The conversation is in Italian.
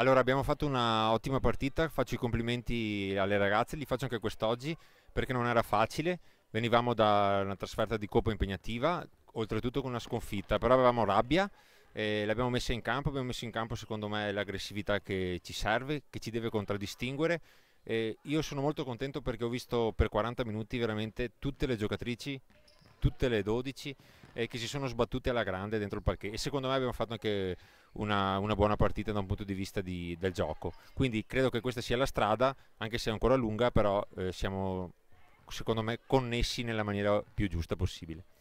Allora, abbiamo fatto una ottima partita, faccio i complimenti alle ragazze, li faccio anche quest'oggi perché non era facile, venivamo da una trasferta di Coppa impegnativa, oltretutto con una sconfitta, però avevamo rabbia, e l'abbiamo messa in campo, abbiamo messo in campo secondo me l'aggressività che ci serve, che ci deve contraddistinguere. Eh, io sono molto contento perché ho visto per 40 minuti veramente tutte le giocatrici, tutte le 12, eh, che si sono sbattute alla grande dentro il parquet e secondo me abbiamo fatto anche una, una, buona partita da un punto di vista di, del gioco. Quindi credo che questa sia la strada, anche se è ancora lunga, però eh, siamo secondo me connessi nella maniera più giusta possibile.